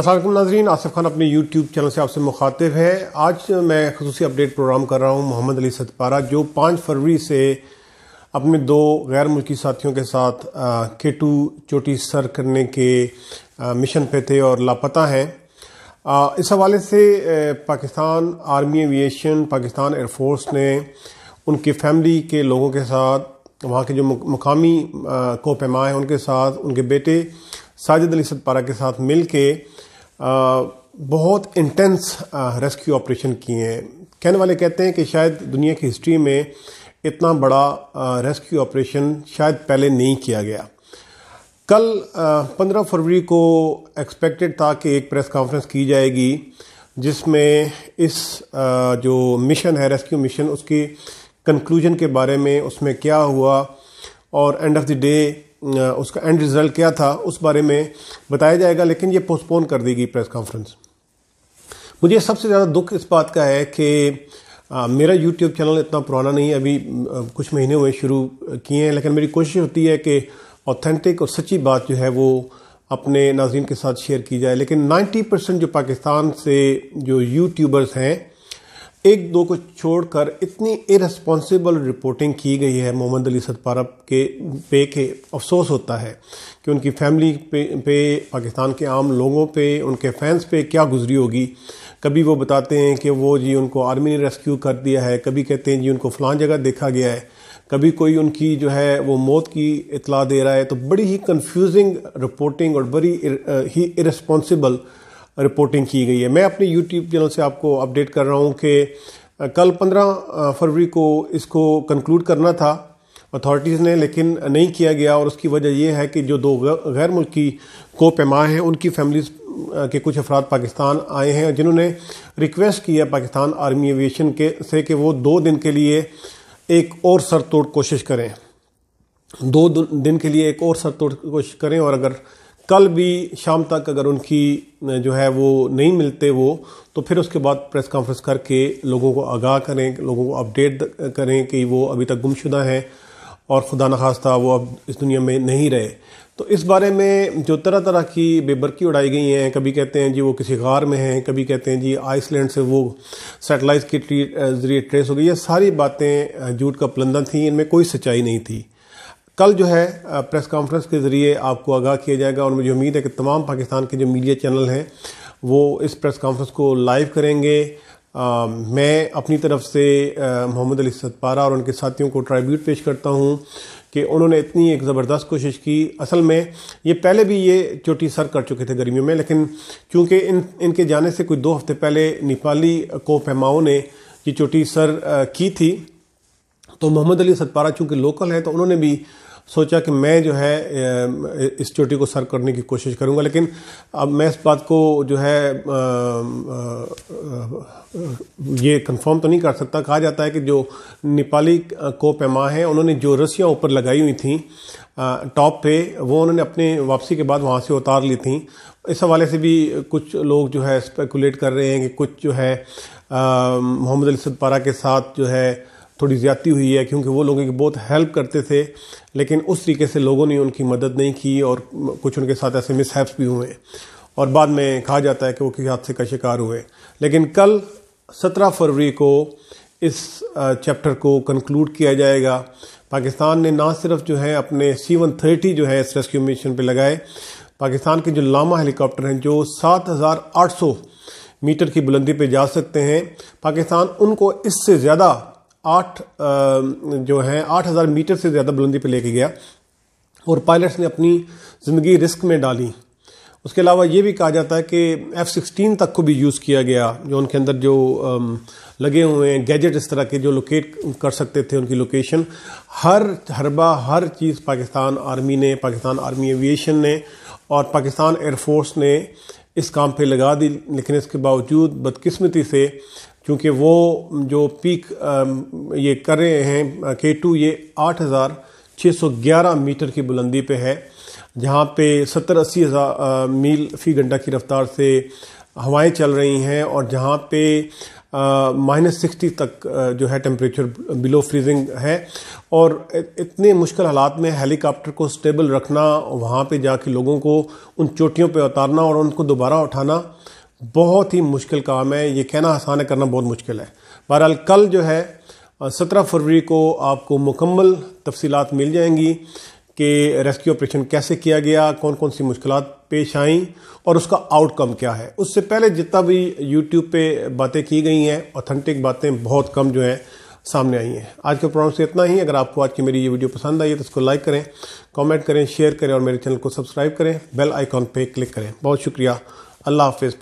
असलम नाजरीन आसिफ खान अपने YouTube channel से आपसे मुखातिब है आज मैं खसूस अपडेट प्रोग्राम कर रहा हूँ मोहम्मद अली सतपारा जो पाँच फरवरी से अपने दो गैर मुल्की साथियों के साथ केटू चोटी सर करने के आ, मिशन पे थे और लापता हैं इस हवाले से Pakistan army aviation Pakistan air force ने उनके फैमिली के लोगों के साथ वहाँ के जो मुकामी कोहपेमा हैं उनके साथ उनके बेटे साजिद अली सतपारा के साथ मिल के बहुत इंटेंस रेस्क्यू ऑपरेशन किए हैं कहने वाले कहते हैं कि शायद दुनिया की हिस्ट्री में इतना बड़ा रेस्क्यू ऑपरेशन शायद पहले नहीं किया गया कल पंद्रह फरवरी को एक्सपेक्टेड था कि एक प्रेस कॉन्फ्रेंस की जाएगी जिसमें इस जो मिशन है रेस्क्यू मिशन उसकी कंक्लूजन के बारे में उसमें क्या हुआ और एंड ऑफ द डे उसका एंड रिजल्ट क्या था उस बारे में बताया जाएगा लेकिन ये पोस्टपोन कर देगी प्रेस कॉन्फ्रेंस मुझे सबसे ज़्यादा दुख इस बात का है कि मेरा यूट्यूब चैनल इतना पुराना नहीं है अभी कुछ महीने हुए शुरू किए हैं लेकिन मेरी कोशिश होती है कि ऑथेंटिक और सच्ची बात जो है वो अपने नाजीन के साथ शेयर की जाए लेकिन 90 परसेंट जो पाकिस्तान से जो यूट्यूबर्स हैं एक दो को छोड़कर इतनी इरेस्पॉन्सिबल रिपोर्टिंग की गई है मोहम्मद अली सतपारब के पे के अफसोस होता है कि उनकी फैमिली पे, पे पाकिस्तान के आम लोगों पे उनके फैंस पे क्या गुजरी होगी कभी वो बताते हैं कि वो जी उनको आर्मी ने रेस्क्यू कर दिया है कभी कहते हैं जी उनको फलां जगह देखा गया है कभी कोई उनकी जो है वो मौत की इतला दे रहा है तो बड़ी ही कन्फ्यूजिंग रिपोर्टिंग और बड़ी ही इरेस्पॉन्सिबल रिपोर्टिंग की गई है मैं अपने यूट्यूब चैनल से आपको अपडेट कर रहा हूँ कि कल पंद्रह फरवरी को इसको कंक्लूड करना था अथॉरिटीज़ ने लेकिन नहीं किया गया और उसकी वजह यह है कि जो दो गैर मुल्की को पैमाए हैं उनकी फैमिलीज़ के कुछ अफराद पाकिस्तान आए हैं जिन्होंने रिक्वेस्ट किया है पाकिस्तान आर्मी एविएशन के से कि वो दो दिन के लिए एक और सर तोड़ कोशिश करें दो दिन के लिए एक और सर तोड़ कोशिश करें और अगर कल भी शाम तक अगर उनकी जो है वो नहीं मिलते वो तो फिर उसके बाद प्रेस कॉन्फ्रेंस करके लोगों को आगाह करें लोगों को अपडेट करें कि वो अभी तक गुमशुदा हैं और खुदा न खास्ता वो अब इस दुनिया में नहीं रहे तो इस बारे में जो तरह तरह की बेबरकी उड़ाई गई हैं कभी कहते हैं जी वो किसी गार में हैं कभी कहते हैं जी आइसलैंड से वो सेटेलाइट के जरिए ट्रेस हो गई ये सारी बातें झूठ का पलंदा थी इनमें कोई सच्चाई नहीं थी कल जो है प्रेस कॉन्फ्रेंस के ज़रिए आपको आगाह किया जाएगा और मुझे उम्मीद है कि तमाम पाकिस्तान के जो मीडिया चैनल हैं वो इस प्रेस कॉन्फ्रेंस को लाइव करेंगे आ, मैं अपनी तरफ से मोहम्मद अली सतपारा और उनके साथियों को ट्राइब्यूट पेश करता हूँ कि उन्होंने इतनी एक ज़बरदस्त कोशिश की असल में ये पहले भी ये चोटी सर कर चुके थे गर्मियों में लेकिन चूँकि इन इनके जाने से कुछ दो हफ्ते पहले नेपाली को पैमाओं ने ये चोटी सर की थी तो मोहम्मद अली सतपारा चूँकि लोकल हैं तो उन्होंने भी सोचा कि मैं जो है इस चोटी को सर करने की कोशिश करूंगा लेकिन अब मैं इस बात को जो है ये कंफर्म तो नहीं कर सकता कहा जाता है कि जो नेपाली को पैमा है उन्होंने जो रस्सियाँ ऊपर लगाई हुई थी टॉप पे वो उन्होंने अपने वापसी के बाद वहाँ से उतार ली थी इस हवाले से भी कुछ लोग जो है स्पेकुलेट कर रहे हैं कि कुछ जो है मोहम्मद अली सदपारा के साथ जो है थोड़ी ज़्यादती हुई है क्योंकि वो लोगों की बहुत हेल्प करते थे लेकिन उस तरीके से लोगों ने उनकी मदद नहीं की और कुछ उनके साथ ऐसे मिसहैप्स भी हुए और बाद में कहा जाता है कि वो किसी हादसे का शिकार हुए लेकिन कल सत्रह फरवरी को इस चैप्टर को कंक्लूड किया जाएगा पाकिस्तान ने ना सिर्फ जो है अपने सी वन थर्टी जो है इस रेस्क्यू मिशन पे लगाए पाकिस्तान के जो लामा हेलीकॉप्टर हैं जो सात हज़ार आठ सौ मीटर की बुलंदी पे जा सकते हैं पाकिस्तान उनको इससे ज़्यादा आठ जो है आठ हज़ार मीटर से ज़्यादा बुलंदी पर लेके गया और पायलट्स ने अपनी ज़िंदगी रिस्क में डाली उसके अलावा ये भी कहा जाता है कि एफ़ सिक्सटीन तक को भी यूज़ किया गया जो उनके अंदर जो लगे हुए हैं गैजेट इस तरह के जो लोकेट कर सकते थे उनकी लोकेशन हर हरबा हर चीज़ पाकिस्तान आर्मी ने पाकिस्तान आर्मी एविएशन ने और पाकिस्तान एयरफोर्स ने इस काम पे लगा दी लेकिन इसके बावजूद बदकिस्मती से क्योंकि वो जो पीक ये कर रहे हैं के टू ये 8,611 मीटर की बुलंदी पे है जहाँ पे सत्तर अस्सी हज़ार मील फी घंटा की रफ्तार से हवाएं चल रही हैं और जहाँ पे माइनस सिक्सटी तक जो है टेम्परेचर बिलो फ्रीजिंग है और इतने मुश्किल हालात में हेलीकॉप्टर को स्टेबल रखना वहाँ पे जाके लोगों को उन चोटियों पे उतारना और उनको दोबारा उठाना बहुत ही मुश्किल काम है ये कहना आसान है करना बहुत मुश्किल है बहरहाल कल जो है सत्रह फरवरी को आपको मुकम्मल तफसी मिल जाएंगी कि रेस्क्यू ऑपरेशन कैसे किया गया कौन कौन सी मुश्किल पेश आईं और उसका आउटकम क्या है उससे पहले जितना भी यूट्यूब पे बातें की गई हैं ऑथेंटिक बातें बहुत कम जो हैं सामने आई हैं आज के प्रोग्राम से इतना ही अगर आपको आज की मेरी ये वीडियो पसंद आई है तो इसको लाइक करें कमेंट करें शेयर करें और मेरे चैनल को सब्सक्राइब करें बेल आइकॉन पे क्लिक करें बहुत शुक्रिया अल्लाह हाफिज़